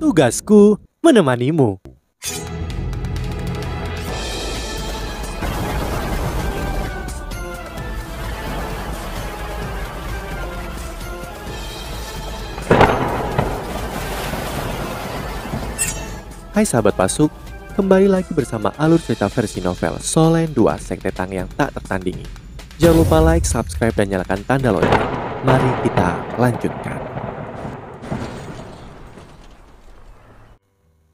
Tugasku menemanimu. Hai sahabat pasuk, kembali lagi bersama alur cerita versi novel Solen 2 Sekte Tang yang tak tertandingi. Jangan lupa like, subscribe, dan nyalakan tanda lonceng. Mari kita lanjutkan.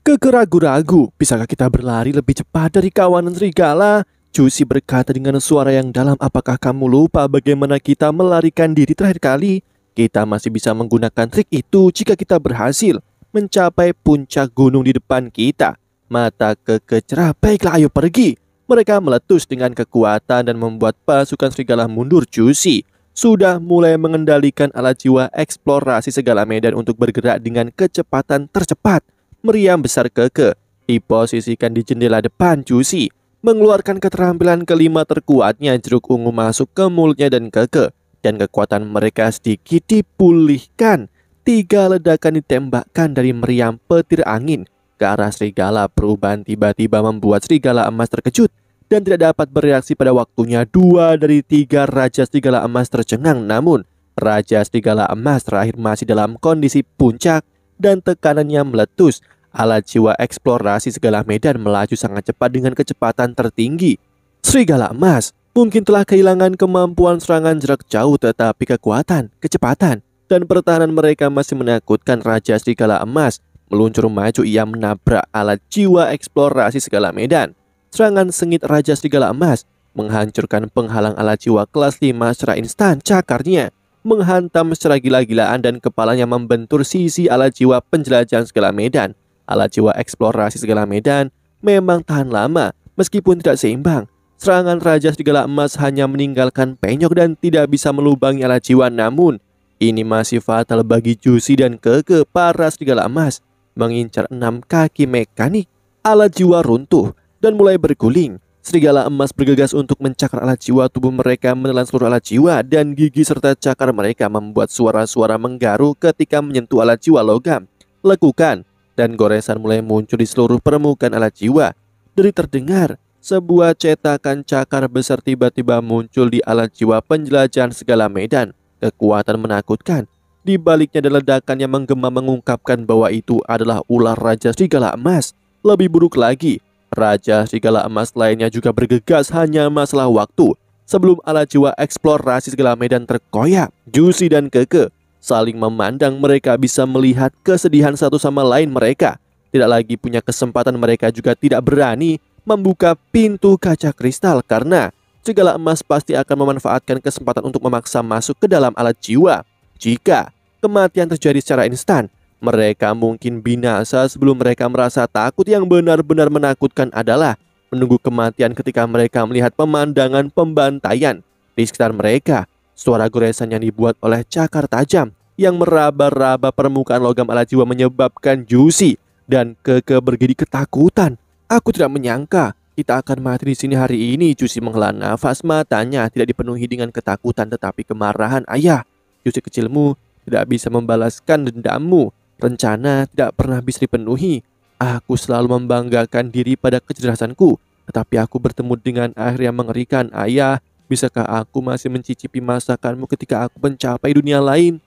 Keke ragu bisakah kita berlari lebih cepat dari kawanan serigala? Jusi berkata dengan suara yang dalam, apakah kamu lupa bagaimana kita melarikan diri terakhir kali? Kita masih bisa menggunakan trik itu jika kita berhasil mencapai puncak gunung di depan kita. Mata kekecerah, baiklah ayo pergi. Mereka meletus dengan kekuatan dan membuat pasukan serigala mundur Jusi. Sudah mulai mengendalikan alat jiwa eksplorasi segala medan untuk bergerak dengan kecepatan tercepat meriam besar keke diposisikan di jendela depan Jusi, mengeluarkan keterampilan kelima terkuatnya jeruk ungu masuk ke mulutnya dan keke, dan kekuatan mereka sedikit dipulihkan. Tiga ledakan ditembakkan dari meriam petir angin ke arah serigala. Perubahan tiba-tiba membuat serigala emas terkejut dan tidak dapat bereaksi pada waktunya. Dua dari tiga raja serigala emas tercengang, namun raja serigala emas terakhir masih dalam kondisi puncak dan tekanannya meletus Alat jiwa eksplorasi segala medan melaju sangat cepat dengan kecepatan tertinggi. Serigala emas mungkin telah kehilangan kemampuan serangan jarak jauh tetapi kekuatan, kecepatan, dan pertahanan mereka masih menakutkan Raja Serigala Emas. Meluncur maju ia menabrak alat jiwa eksplorasi segala medan. Serangan sengit Raja Serigala Emas menghancurkan penghalang alat jiwa kelas 5 secara instan cakarnya menghantam secara gila-gilaan dan kepalanya membentur sisi alat jiwa penjelajahan segala medan. Alat jiwa eksplorasi segala medan memang tahan lama meskipun tidak seimbang. Serangan Raja Serigala Emas hanya meninggalkan penyok dan tidak bisa melubangi alat jiwa namun ini masih fatal bagi Jusi dan Keke para Serigala Emas. Mengincar enam kaki mekanik, alat jiwa runtuh dan mulai berguling. Serigala emas bergegas untuk mencakar alat jiwa tubuh mereka menelan seluruh alat jiwa dan gigi serta cakar mereka membuat suara-suara menggaru ketika menyentuh alat jiwa logam. Lekukan dan goresan mulai muncul di seluruh permukaan alat jiwa. Dari terdengar, sebuah cetakan cakar besar tiba-tiba muncul di alat jiwa penjelajahan segala medan. Kekuatan menakutkan. Di baliknya ada ledakan yang menggema mengungkapkan bahwa itu adalah ular Raja Serigala Emas. Lebih buruk lagi, Raja Serigala Emas lainnya juga bergegas hanya masalah waktu sebelum alat jiwa eksplorasi segala medan terkoyak. Juicy dan Keke saling memandang mereka bisa melihat kesedihan satu sama lain mereka. Tidak lagi punya kesempatan mereka juga tidak berani membuka pintu kaca kristal karena segala emas pasti akan memanfaatkan kesempatan untuk memaksa masuk ke dalam alat jiwa. Jika kematian terjadi secara instan, mereka mungkin binasa sebelum mereka merasa takut yang benar-benar menakutkan adalah menunggu kematian ketika mereka melihat pemandangan pembantaian di sekitar mereka. Suara goresan yang dibuat oleh cakar tajam yang meraba-raba permukaan logam ala jiwa menyebabkan Juicy dan Keke bergedi ketakutan. Aku tidak menyangka kita akan mati di sini hari ini. Juicy menghela nafas, matanya tidak dipenuhi dengan ketakutan tetapi kemarahan. Ayah, Juicy kecilmu tidak bisa membalaskan dendammu. Rencana tidak pernah bisa dipenuhi. Aku selalu membanggakan diri pada kecerdasanku, tetapi aku bertemu dengan akhir yang mengerikan. Ayah, bisakah aku masih mencicipi masakanmu ketika aku mencapai dunia lain?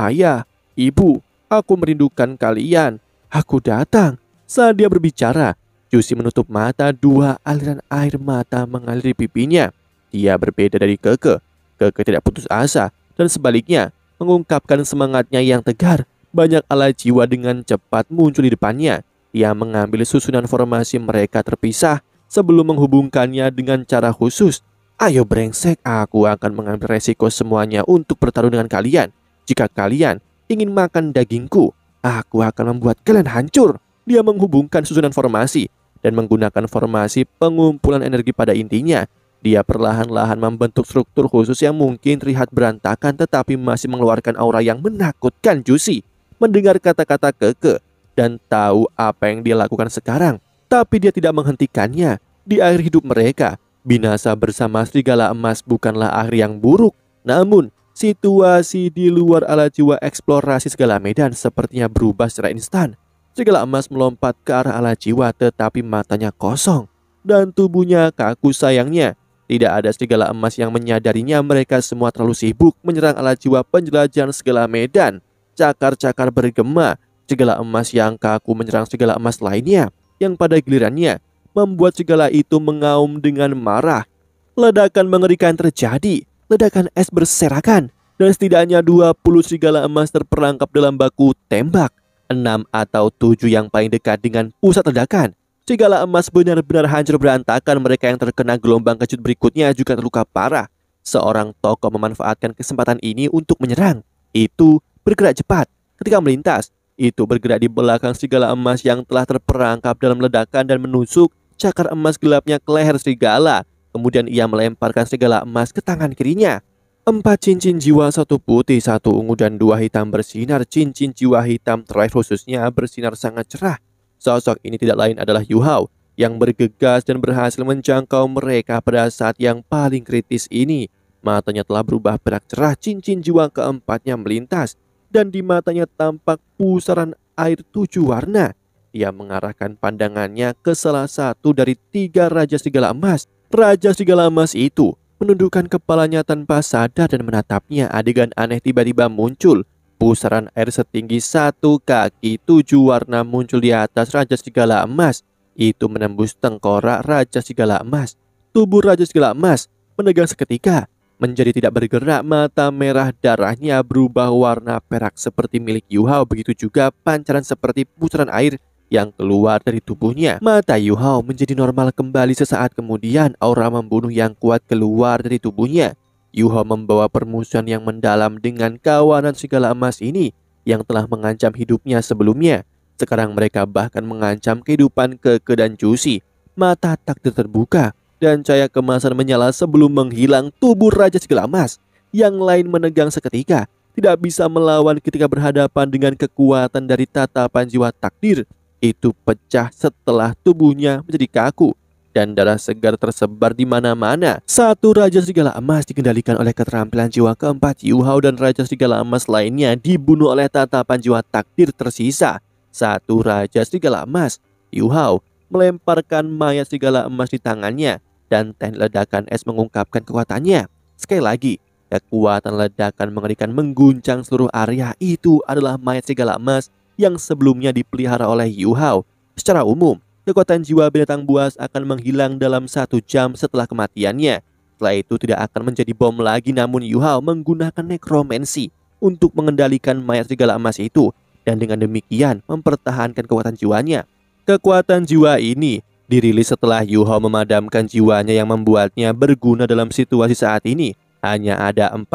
Ayah, ibu, aku merindukan kalian. Aku datang. Saat dia berbicara, Yusi menutup mata dua aliran air mata mengalir di pipinya. Dia berbeda dari Keke. Keke tidak putus asa dan sebaliknya mengungkapkan semangatnya yang tegar. Banyak ala jiwa dengan cepat muncul di depannya. Ia mengambil susunan formasi mereka terpisah sebelum menghubungkannya dengan cara khusus. Ayo brengsek, aku akan mengambil resiko semuanya untuk bertarung dengan kalian. Jika kalian ingin makan dagingku, aku akan membuat kalian hancur. Dia menghubungkan susunan formasi dan menggunakan formasi pengumpulan energi pada intinya. Dia perlahan-lahan membentuk struktur khusus yang mungkin terlihat berantakan tetapi masih mengeluarkan aura yang menakutkan Jusi. Mendengar kata-kata keke dan tahu apa yang dia lakukan sekarang. Tapi dia tidak menghentikannya. Di akhir hidup mereka, binasa bersama serigala emas bukanlah akhir yang buruk. Namun, Situasi di luar ala jiwa eksplorasi segala medan sepertinya berubah secara instan. Segala emas melompat ke arah ala jiwa tetapi matanya kosong. Dan tubuhnya kaku sayangnya. Tidak ada segala emas yang menyadarinya mereka semua terlalu sibuk menyerang ala jiwa penjelajahan segala medan. Cakar-cakar bergema, segala emas yang kaku menyerang segala emas lainnya. Yang pada gilirannya membuat segala itu mengaum dengan marah. Ledakan mengerikan terjadi ledakan es berserakan dan setidaknya 20 serigala emas terperangkap dalam baku tembak. Enam atau tujuh yang paling dekat dengan pusat ledakan. Serigala emas benar-benar hancur berantakan mereka yang terkena gelombang kejut berikutnya juga terluka parah. Seorang tokoh memanfaatkan kesempatan ini untuk menyerang. Itu bergerak cepat ketika melintas. Itu bergerak di belakang serigala emas yang telah terperangkap dalam ledakan dan menusuk cakar emas gelapnya ke leher serigala. Kemudian ia melemparkan segala emas ke tangan kirinya. Empat cincin jiwa, satu putih, satu ungu, dan dua hitam bersinar. Cincin jiwa hitam terakhir khususnya bersinar sangat cerah. Sosok ini tidak lain adalah Yu Hao yang bergegas dan berhasil menjangkau mereka pada saat yang paling kritis ini. Matanya telah berubah berak cerah, cincin jiwa keempatnya melintas, dan di matanya tampak pusaran air tujuh warna. Ia mengarahkan pandangannya ke salah satu dari tiga raja segala emas Raja Serigala Emas itu menundukkan kepalanya tanpa sadar dan menatapnya adegan aneh tiba-tiba muncul. Pusaran air setinggi satu kaki tujuh warna muncul di atas Raja Serigala Emas. Itu menembus tengkorak Raja Serigala Emas. Tubuh Raja Serigala Emas menegang seketika. Menjadi tidak bergerak, mata merah darahnya berubah warna perak seperti milik Yuhao. Begitu juga pancaran seperti pusaran air yang keluar dari tubuhnya. Mata Yu Hao menjadi normal kembali sesaat kemudian aura membunuh yang kuat keluar dari tubuhnya. Yu Hao membawa permusuhan yang mendalam dengan kawanan segala emas ini yang telah mengancam hidupnya sebelumnya. Sekarang mereka bahkan mengancam kehidupan Keke dan Cusi. Mata takdir terbuka dan cahaya kemasan menyala sebelum menghilang tubuh Raja Segala Emas. Yang lain menegang seketika, tidak bisa melawan ketika berhadapan dengan kekuatan dari tatapan jiwa takdir itu pecah setelah tubuhnya menjadi kaku dan darah segar tersebar di mana-mana. Satu Raja Serigala Emas dikendalikan oleh keterampilan jiwa keempat Yu Hao dan Raja Serigala Emas lainnya dibunuh oleh tatapan jiwa takdir tersisa. Satu Raja Serigala Emas, Yu Hao, melemparkan mayat serigala emas di tangannya dan teknik ledakan es mengungkapkan kekuatannya. Sekali lagi, kekuatan ledakan mengerikan mengguncang seluruh area itu adalah mayat serigala emas yang sebelumnya dipelihara oleh Yu Hao. Secara umum, kekuatan jiwa binatang buas akan menghilang dalam satu jam setelah kematiannya. Setelah itu tidak akan menjadi bom lagi namun Yu Hao menggunakan necromancy untuk mengendalikan mayat segala emas itu dan dengan demikian mempertahankan kekuatan jiwanya. Kekuatan jiwa ini dirilis setelah Yu Hao memadamkan jiwanya yang membuatnya berguna dalam situasi saat ini. Hanya ada 40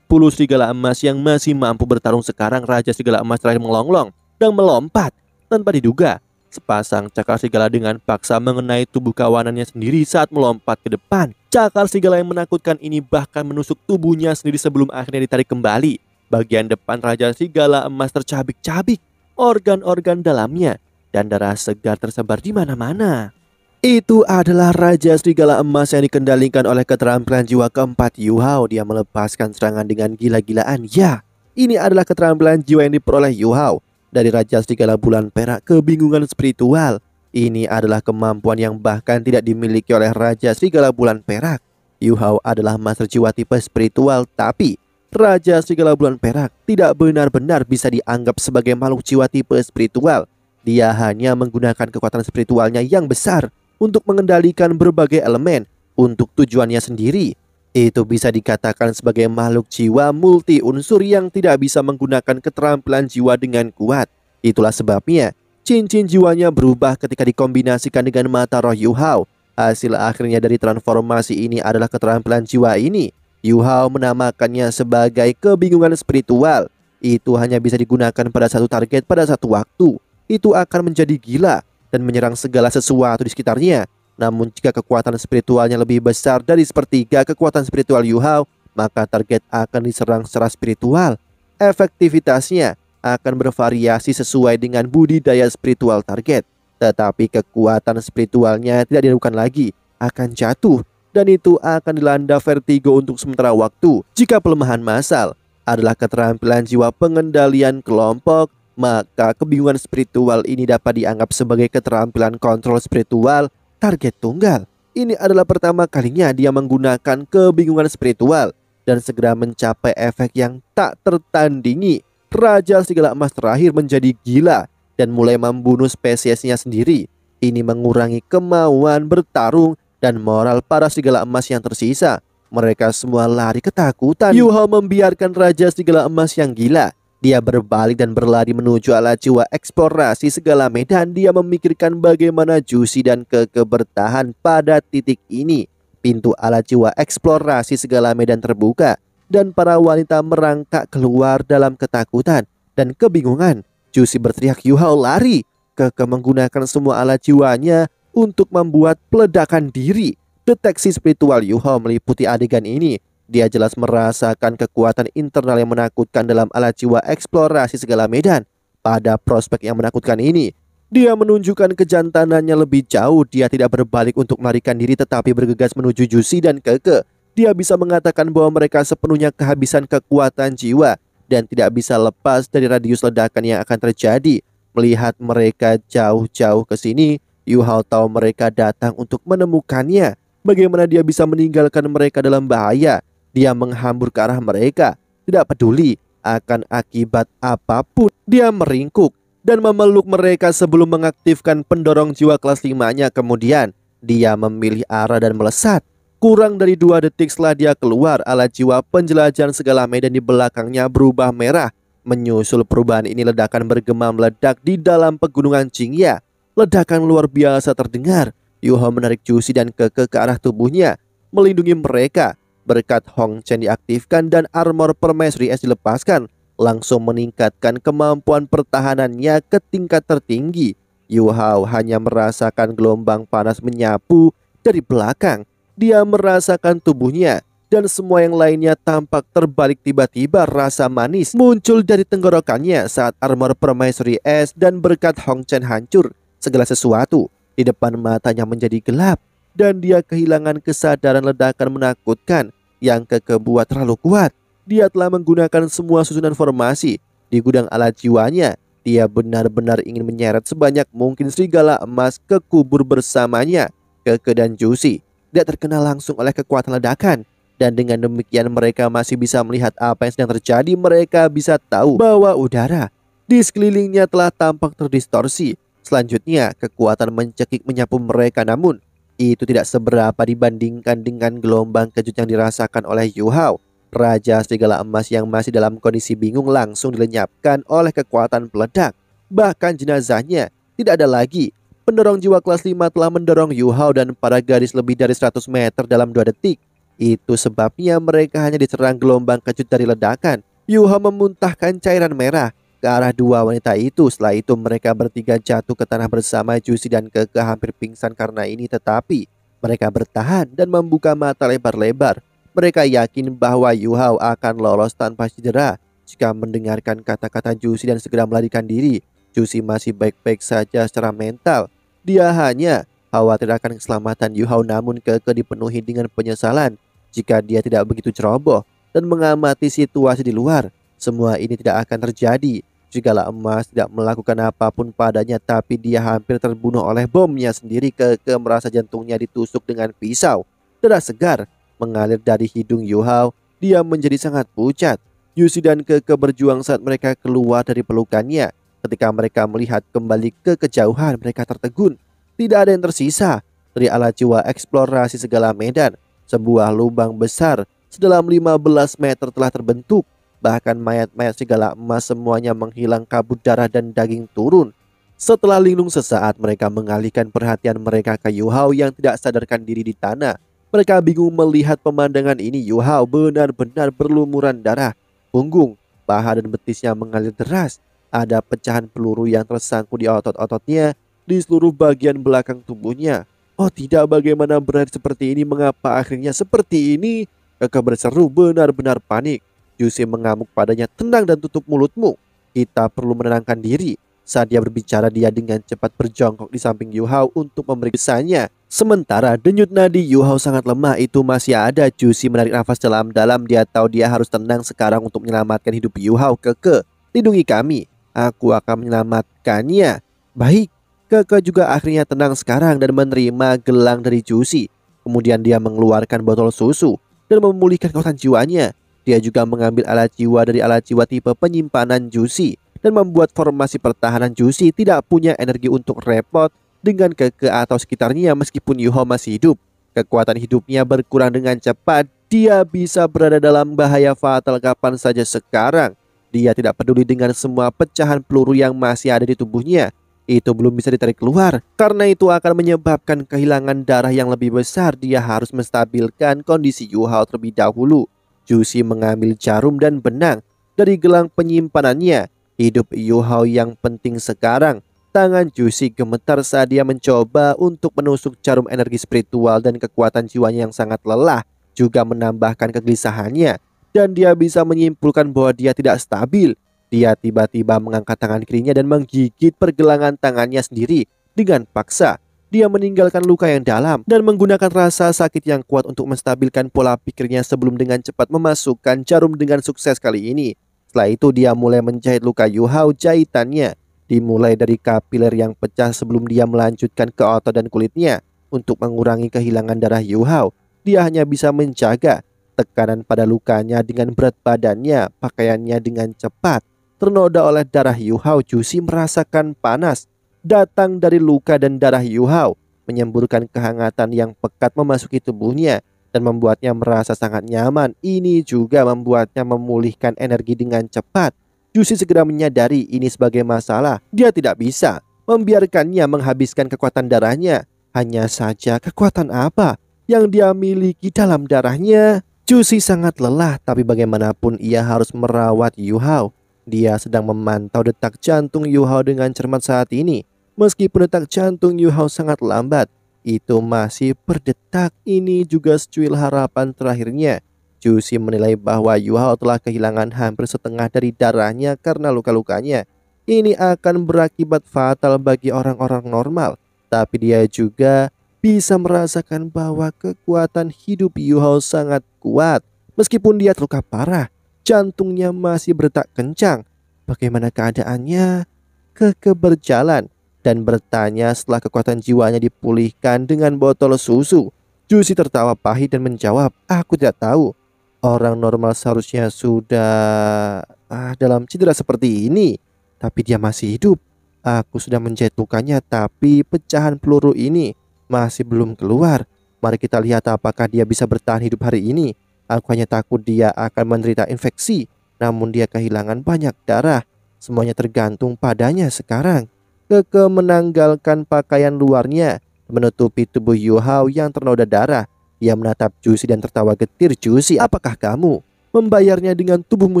serigala emas yang masih mampu bertarung sekarang Raja Serigala Emas terakhir melonglong sedang melompat. Tanpa diduga, sepasang cakar serigala dengan paksa mengenai tubuh kawanannya sendiri saat melompat ke depan. Cakar serigala yang menakutkan ini bahkan menusuk tubuhnya sendiri sebelum akhirnya ditarik kembali. Bagian depan raja serigala emas tercabik-cabik, organ-organ dalamnya, dan darah segar tersebar di mana-mana. Itu adalah Raja Serigala Emas yang dikendalikan oleh keterampilan jiwa keempat Yu Hao. Dia melepaskan serangan dengan gila-gilaan. Ya, ini adalah keterampilan jiwa yang diperoleh Yu Hao. Dari Raja Serigala Bulan Perak kebingungan spiritual. Ini adalah kemampuan yang bahkan tidak dimiliki oleh Raja Serigala Bulan Perak. Yu Hao adalah master jiwa tipe spiritual tapi Raja Serigala Bulan Perak tidak benar-benar bisa dianggap sebagai makhluk jiwa tipe spiritual. Dia hanya menggunakan kekuatan spiritualnya yang besar untuk mengendalikan berbagai elemen untuk tujuannya sendiri. Itu bisa dikatakan sebagai makhluk jiwa multi-unsur yang tidak bisa menggunakan keterampilan jiwa dengan kuat. Itulah sebabnya, cincin jiwanya berubah ketika dikombinasikan dengan mata roh Yu Hao. Hasil akhirnya dari transformasi ini adalah keterampilan jiwa ini. Yu Hao menamakannya sebagai kebingungan spiritual. Itu hanya bisa digunakan pada satu target pada satu waktu. Itu akan menjadi gila dan menyerang segala sesuatu di sekitarnya namun jika kekuatan spiritualnya lebih besar dari sepertiga kekuatan spiritual Yu Hao, maka target akan diserang secara spiritual. Efektivitasnya akan bervariasi sesuai dengan budidaya spiritual target. Tetapi kekuatan spiritualnya tidak diragukan lagi, akan jatuh. Dan itu akan dilanda vertigo untuk sementara waktu jika pelemahan massal adalah keterampilan jiwa pengendalian kelompok, maka kebingungan spiritual ini dapat dianggap sebagai keterampilan kontrol spiritual target tunggal. Ini adalah pertama kalinya dia menggunakan kebingungan spiritual dan segera mencapai efek yang tak tertandingi. Raja Serigala Emas terakhir menjadi gila dan mulai membunuh spesiesnya sendiri. Ini mengurangi kemauan bertarung dan moral para Serigala Emas yang tersisa. Mereka semua lari ketakutan. Yuho membiarkan Raja Serigala Emas yang gila dia berbalik dan berlari menuju ala jiwa eksplorasi segala medan. Dia memikirkan bagaimana Jusi dan Keke bertahan pada titik ini. Pintu ala jiwa eksplorasi segala medan terbuka dan para wanita merangkak keluar dalam ketakutan dan kebingungan. Jusi berteriak Yuhao lari. Keke menggunakan semua ala jiwanya untuk membuat peledakan diri. Deteksi spiritual Yuhao meliputi adegan ini dia jelas merasakan kekuatan internal yang menakutkan dalam alat jiwa eksplorasi segala medan. Pada prospek yang menakutkan ini, dia menunjukkan kejantanannya lebih jauh. Dia tidak berbalik untuk melarikan diri tetapi bergegas menuju Jusi dan Keke. Dia bisa mengatakan bahwa mereka sepenuhnya kehabisan kekuatan jiwa dan tidak bisa lepas dari radius ledakan yang akan terjadi. Melihat mereka jauh-jauh ke sini, Yu Hao tahu mereka datang untuk menemukannya. Bagaimana dia bisa meninggalkan mereka dalam bahaya? Dia menghambur ke arah mereka, tidak peduli akan akibat apapun. Dia meringkuk dan memeluk mereka sebelum mengaktifkan pendorong jiwa kelas 5-nya. Kemudian, dia memilih arah dan melesat. Kurang dari dua detik setelah dia keluar, Alat jiwa penjelajahan segala medan di belakangnya berubah merah. Menyusul perubahan ini ledakan bergema meledak di dalam pegunungan Jingya. Ledakan luar biasa terdengar. Yuho menarik Jusi dan Keke ke arah tubuhnya, melindungi mereka Berkat Hong Chen diaktifkan dan armor permaisuri S dilepaskan, langsung meningkatkan kemampuan pertahanannya ke tingkat tertinggi. Yu Hao hanya merasakan gelombang panas menyapu dari belakang. Dia merasakan tubuhnya dan semua yang lainnya tampak terbalik tiba-tiba rasa manis muncul dari tenggorokannya saat armor permaisuri S dan berkat Hong Chen hancur segala sesuatu di depan matanya menjadi gelap dan dia kehilangan kesadaran ledakan menakutkan yang kekebuat terlalu kuat. Dia telah menggunakan semua susunan formasi di gudang alat jiwanya. Dia benar-benar ingin menyeret sebanyak mungkin serigala emas ke kubur bersamanya, Keke dan Juicy. Dia terkena langsung oleh kekuatan ledakan. Dan dengan demikian mereka masih bisa melihat apa yang sedang terjadi. Mereka bisa tahu bahwa udara di sekelilingnya telah tampak terdistorsi. Selanjutnya, kekuatan mencekik menyapu mereka namun itu tidak seberapa dibandingkan dengan gelombang kejut yang dirasakan oleh Yu Hao. Raja Serigala Emas yang masih dalam kondisi bingung langsung dilenyapkan oleh kekuatan peledak. Bahkan jenazahnya tidak ada lagi. Pendorong jiwa kelas 5 telah mendorong Yu Hao dan para garis lebih dari 100 meter dalam dua detik. Itu sebabnya mereka hanya diserang gelombang kejut dari ledakan. Yu Hao memuntahkan cairan merah ke arah dua wanita itu. Setelah itu mereka bertiga jatuh ke tanah bersama Juicy dan Keke hampir pingsan karena ini tetapi mereka bertahan dan membuka mata lebar-lebar. Mereka yakin bahwa Yuhao akan lolos tanpa cedera jika mendengarkan kata-kata Juicy dan segera melarikan diri. Juicy masih baik-baik saja secara mental. Dia hanya khawatir akan keselamatan Yuhao namun Keke dipenuhi dengan penyesalan jika dia tidak begitu ceroboh dan mengamati situasi di luar. Semua ini tidak akan terjadi Segala emas tidak melakukan apapun padanya tapi dia hampir terbunuh oleh bomnya sendiri ke, ke merasa jantungnya ditusuk dengan pisau. Darah segar mengalir dari hidung Yuhao. Dia menjadi sangat pucat. Yusi dan Keke berjuang saat mereka keluar dari pelukannya. Ketika mereka melihat kembali ke kejauhan mereka tertegun. Tidak ada yang tersisa. Dari ala jiwa eksplorasi segala medan. Sebuah lubang besar sedalam 15 meter telah terbentuk bahkan mayat-mayat segala emas semuanya menghilang kabut darah dan daging turun. Setelah linglung sesaat, mereka mengalihkan perhatian mereka ke Yuhao yang tidak sadarkan diri di tanah. Mereka bingung melihat pemandangan ini. Yuhao benar-benar berlumuran darah. Punggung, paha dan betisnya mengalir deras. Ada pecahan peluru yang tersangkut di otot-ototnya di seluruh bagian belakang tubuhnya. Oh tidak bagaimana berat seperti ini, mengapa akhirnya seperti ini? Kakak berseru benar-benar panik. Yusei mengamuk padanya, tenang dan tutup mulutmu. Kita perlu menenangkan diri. Saat dia berbicara, dia dengan cepat berjongkok di samping Yu Hao untuk memeriksanya. Sementara denyut nadi Yu Hao sangat lemah itu masih ada. Juicy menarik nafas dalam-dalam. Dia tahu dia harus tenang sekarang untuk menyelamatkan hidup Yu Hao. Keke, lindungi kami. Aku akan menyelamatkannya. Baik, Keke juga akhirnya tenang sekarang dan menerima gelang dari Juicy. Kemudian dia mengeluarkan botol susu dan memulihkan kekuatan jiwanya. Dia juga mengambil alat jiwa dari alat jiwa tipe penyimpanan Juicy dan membuat formasi pertahanan Juicy tidak punya energi untuk repot dengan Keke atau sekitarnya meskipun Yuho masih hidup. Kekuatan hidupnya berkurang dengan cepat, dia bisa berada dalam bahaya fatal kapan saja sekarang. Dia tidak peduli dengan semua pecahan peluru yang masih ada di tubuhnya. Itu belum bisa ditarik keluar, karena itu akan menyebabkan kehilangan darah yang lebih besar. Dia harus menstabilkan kondisi Yuho terlebih dahulu. Jusi mengambil jarum dan benang dari gelang penyimpanannya. Hidup Yu Hao yang penting sekarang. Tangan Jusi gemetar saat dia mencoba untuk menusuk jarum energi spiritual dan kekuatan jiwanya yang sangat lelah juga menambahkan kegelisahannya dan dia bisa menyimpulkan bahwa dia tidak stabil. Dia tiba-tiba mengangkat tangan kirinya dan menggigit pergelangan tangannya sendiri dengan paksa dia meninggalkan luka yang dalam dan menggunakan rasa sakit yang kuat untuk menstabilkan pola pikirnya sebelum dengan cepat memasukkan jarum dengan sukses kali ini. Setelah itu dia mulai menjahit luka Yu Hao, jahitannya, dimulai dari kapiler yang pecah sebelum dia melanjutkan ke otot dan kulitnya. Untuk mengurangi kehilangan darah Yu Hao. dia hanya bisa menjaga tekanan pada lukanya dengan berat badannya, pakaiannya dengan cepat. Ternoda oleh darah Yu Hao. Jusi merasakan panas datang dari luka dan darah Yu Hao, menyemburkan kehangatan yang pekat memasuki tubuhnya dan membuatnya merasa sangat nyaman. Ini juga membuatnya memulihkan energi dengan cepat. Jusi segera menyadari ini sebagai masalah. Dia tidak bisa membiarkannya menghabiskan kekuatan darahnya. Hanya saja kekuatan apa yang dia miliki dalam darahnya? Jusi sangat lelah tapi bagaimanapun ia harus merawat Yu Hao. Dia sedang memantau detak jantung Yu Hao dengan cermat saat ini. Meski pendetak jantung Yuhao sangat lambat, itu masih berdetak ini juga secuil harapan terakhirnya. Jusi menilai bahwa Yuhao telah kehilangan hampir setengah dari darahnya karena luka-lukanya. Ini akan berakibat fatal bagi orang-orang normal. Tapi dia juga bisa merasakan bahwa kekuatan hidup Yuhao sangat kuat. Meskipun dia terluka parah, jantungnya masih berdetak kencang. Bagaimana keadaannya? Keke berjalan dan bertanya setelah kekuatan jiwanya dipulihkan dengan botol susu. Jusi tertawa pahit dan menjawab, aku tidak tahu. Orang normal seharusnya sudah ah, dalam cedera seperti ini, tapi dia masih hidup. Aku sudah menjatuhkannya, tapi pecahan peluru ini masih belum keluar. Mari kita lihat apakah dia bisa bertahan hidup hari ini. Aku hanya takut dia akan menderita infeksi, namun dia kehilangan banyak darah. Semuanya tergantung padanya sekarang. Keke menanggalkan pakaian luarnya, menutupi tubuh Yuhao yang ternoda darah. Ia menatap Jusi dan tertawa getir, Jusi apakah kamu? Membayarnya dengan tubuhmu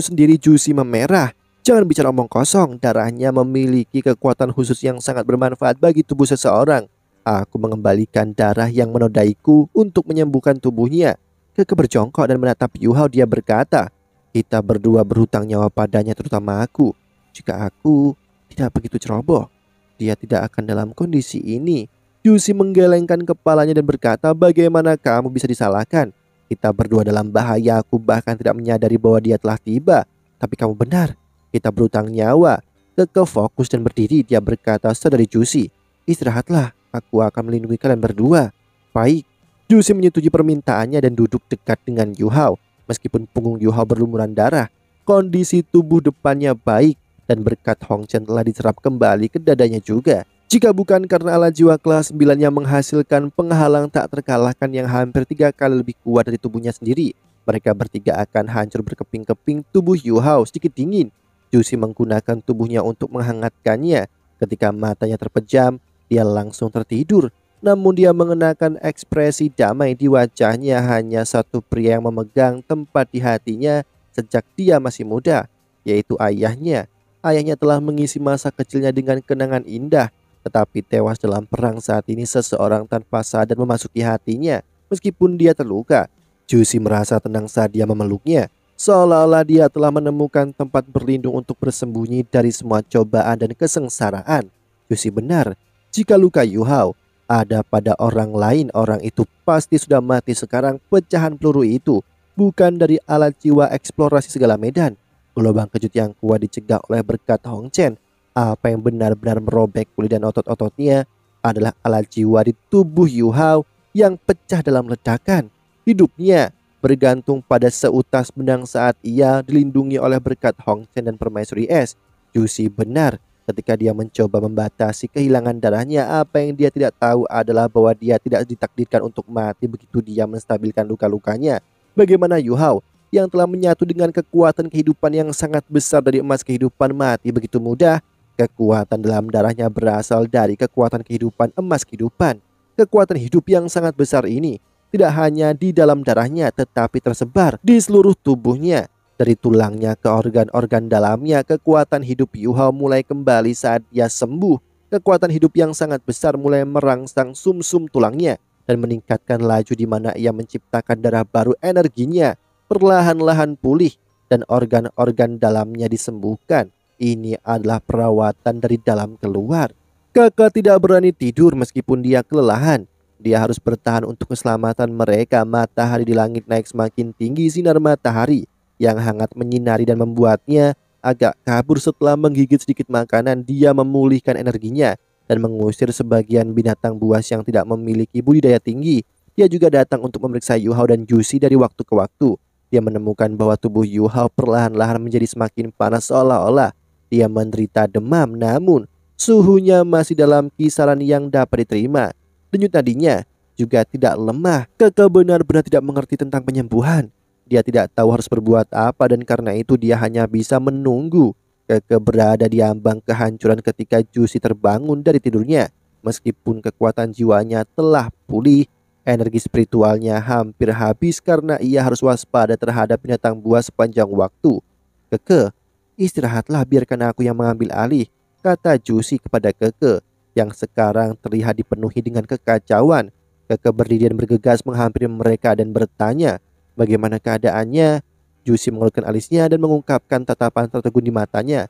sendiri Jusi memerah. Jangan bicara omong kosong, darahnya memiliki kekuatan khusus yang sangat bermanfaat bagi tubuh seseorang. Aku mengembalikan darah yang menodaiku untuk menyembuhkan tubuhnya. Keke berjongkok dan menatap Yuhao dia berkata, kita berdua berhutang nyawa padanya terutama aku. Jika aku tidak begitu ceroboh, dia tidak akan dalam kondisi ini. Yusi menggelengkan kepalanya dan berkata, bagaimana kamu bisa disalahkan? Kita berdua dalam bahaya, aku bahkan tidak menyadari bahwa dia telah tiba. Tapi kamu benar, kita berutang nyawa. Keke fokus dan berdiri, dia berkata, sedari Jusi, istirahatlah, aku akan melindungi kalian berdua. Baik, Jusi menyetujui permintaannya dan duduk dekat dengan Yuhao. Meskipun punggung Yuhao berlumuran darah, kondisi tubuh depannya baik dan berkat Hong Chen telah diserap kembali ke dadanya juga. Jika bukan karena ala jiwa kelas 9 yang menghasilkan penghalang tak terkalahkan yang hampir tiga kali lebih kuat dari tubuhnya sendiri, mereka bertiga akan hancur berkeping-keping tubuh Yu Hao sedikit dingin. Jusi menggunakan tubuhnya untuk menghangatkannya. Ketika matanya terpejam, dia langsung tertidur. Namun dia mengenakan ekspresi damai di wajahnya hanya satu pria yang memegang tempat di hatinya sejak dia masih muda, yaitu ayahnya ayahnya telah mengisi masa kecilnya dengan kenangan indah, tetapi tewas dalam perang saat ini seseorang tanpa sadar memasuki hatinya. Meskipun dia terluka, Jusi merasa tenang saat dia memeluknya, seolah-olah dia telah menemukan tempat berlindung untuk bersembunyi dari semua cobaan dan kesengsaraan. Jusi benar, jika luka Yuhao ada pada orang lain, orang itu pasti sudah mati sekarang pecahan peluru itu, bukan dari alat jiwa eksplorasi segala medan. Gelombang kejut yang kuat dicegah oleh berkat Hong Chen. Apa yang benar-benar merobek kulit dan otot-ototnya adalah alat jiwa di tubuh Yu Hao yang pecah dalam ledakan. Hidupnya bergantung pada seutas benang saat ia dilindungi oleh berkat Hong Chen dan permaisuri es. Juicy benar ketika dia mencoba membatasi kehilangan darahnya apa yang dia tidak tahu adalah bahwa dia tidak ditakdirkan untuk mati begitu dia menstabilkan luka-lukanya. Bagaimana Yu Hao yang telah menyatu dengan kekuatan kehidupan yang sangat besar dari emas kehidupan mati begitu mudah. Kekuatan dalam darahnya berasal dari kekuatan kehidupan emas kehidupan. Kekuatan hidup yang sangat besar ini tidak hanya di dalam darahnya tetapi tersebar di seluruh tubuhnya. Dari tulangnya ke organ-organ dalamnya, kekuatan hidup Yuha mulai kembali saat ia sembuh. Kekuatan hidup yang sangat besar mulai merangsang sumsum -sum tulangnya dan meningkatkan laju di mana ia menciptakan darah baru energinya perlahan-lahan pulih dan organ-organ dalamnya disembuhkan. Ini adalah perawatan dari dalam keluar. Kakak tidak berani tidur meskipun dia kelelahan. Dia harus bertahan untuk keselamatan mereka. Matahari di langit naik semakin tinggi sinar matahari yang hangat menyinari dan membuatnya agak kabur setelah menggigit sedikit makanan. Dia memulihkan energinya dan mengusir sebagian binatang buas yang tidak memiliki budidaya tinggi. Dia juga datang untuk memeriksa Yuhao dan Jusi dari waktu ke waktu. Dia menemukan bahwa tubuh Yuhao perlahan-lahan menjadi semakin panas seolah-olah dia menderita demam namun suhunya masih dalam kisaran yang dapat diterima. Denyut nadinya juga tidak lemah. Kakak benar-benar tidak mengerti tentang penyembuhan. Dia tidak tahu harus berbuat apa dan karena itu dia hanya bisa menunggu. Kakak berada di ambang kehancuran ketika Jusi terbangun dari tidurnya. Meskipun kekuatan jiwanya telah pulih, Energi spiritualnya hampir habis karena ia harus waspada terhadap binatang buas sepanjang waktu. Keke, istirahatlah biarkan aku yang mengambil alih, kata Jusi kepada Keke yang sekarang terlihat dipenuhi dengan kekacauan. Keke berdiri dan bergegas menghampiri mereka dan bertanya bagaimana keadaannya. Jusi mengulurkan alisnya dan mengungkapkan tatapan tertegun di matanya.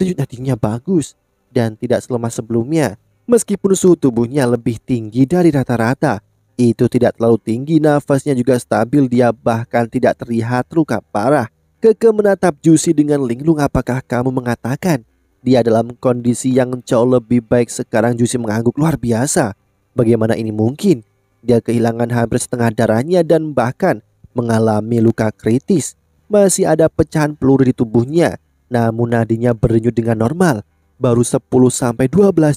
Tujuh nadinya bagus dan tidak selemah sebelumnya. Meskipun suhu tubuhnya lebih tinggi dari rata-rata, itu tidak terlalu tinggi, nafasnya juga stabil, dia bahkan tidak terlihat luka parah. Keke menatap Jusi dengan linglung apakah kamu mengatakan dia dalam kondisi yang jauh lebih baik sekarang Jusi mengangguk luar biasa. Bagaimana ini mungkin? Dia kehilangan hampir setengah darahnya dan bahkan mengalami luka kritis. Masih ada pecahan peluru di tubuhnya, namun nadinya berdenyut dengan normal. Baru 10-12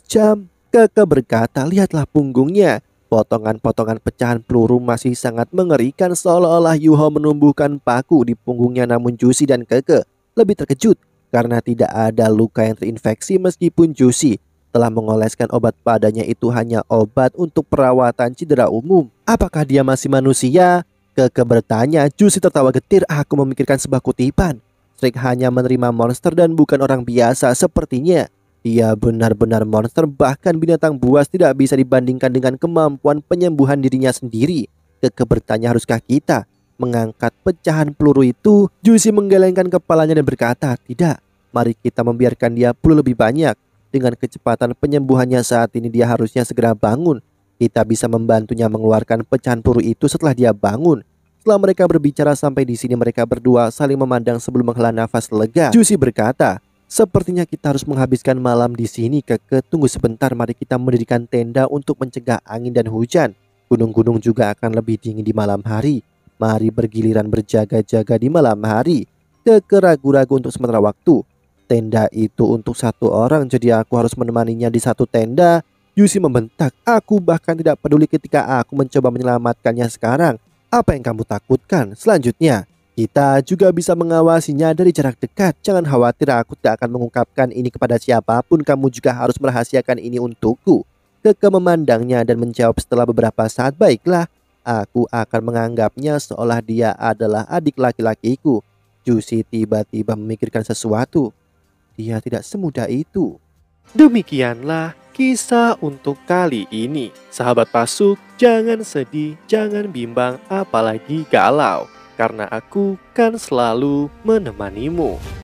jam, kakak berkata lihatlah punggungnya. Potongan-potongan pecahan peluru masih sangat mengerikan seolah-olah Yuho menumbuhkan paku di punggungnya namun Jusi dan Keke lebih terkejut karena tidak ada luka yang terinfeksi meskipun Jusi telah mengoleskan obat padanya itu hanya obat untuk perawatan cedera umum. Apakah dia masih manusia? Keke bertanya, Jusi tertawa getir, aku memikirkan sebuah kutipan. Strick hanya menerima monster dan bukan orang biasa sepertinya. Ia benar-benar monster bahkan binatang buas tidak bisa dibandingkan dengan kemampuan penyembuhan dirinya sendiri. Kekebertanya haruskah kita mengangkat pecahan peluru itu? Jusi menggelengkan kepalanya dan berkata, tidak. Mari kita membiarkan dia peluru lebih banyak. Dengan kecepatan penyembuhannya saat ini dia harusnya segera bangun. Kita bisa membantunya mengeluarkan pecahan peluru itu setelah dia bangun. Setelah mereka berbicara sampai di sini mereka berdua saling memandang sebelum menghela nafas lega. Jusi berkata, Sepertinya kita harus menghabiskan malam di sini keke. Tunggu sebentar mari kita mendirikan tenda untuk mencegah angin dan hujan. Gunung-gunung juga akan lebih dingin di malam hari. Mari bergiliran berjaga-jaga di malam hari. Keke ragu-ragu untuk sementara waktu. Tenda itu untuk satu orang jadi aku harus menemaninya di satu tenda. Yusi membentak. Aku bahkan tidak peduli ketika aku mencoba menyelamatkannya sekarang. Apa yang kamu takutkan? Selanjutnya, kita juga bisa mengawasinya dari jarak dekat. Jangan khawatir aku tidak akan mengungkapkan ini kepada siapapun. Kamu juga harus merahasiakan ini untukku. Keke memandangnya dan menjawab setelah beberapa saat baiklah. Aku akan menganggapnya seolah dia adalah adik laki-lakiku. Jusi tiba-tiba memikirkan sesuatu. Dia tidak semudah itu. Demikianlah kisah untuk kali ini. Sahabat pasuk, jangan sedih, jangan bimbang, apalagi galau karena aku kan selalu menemanimu.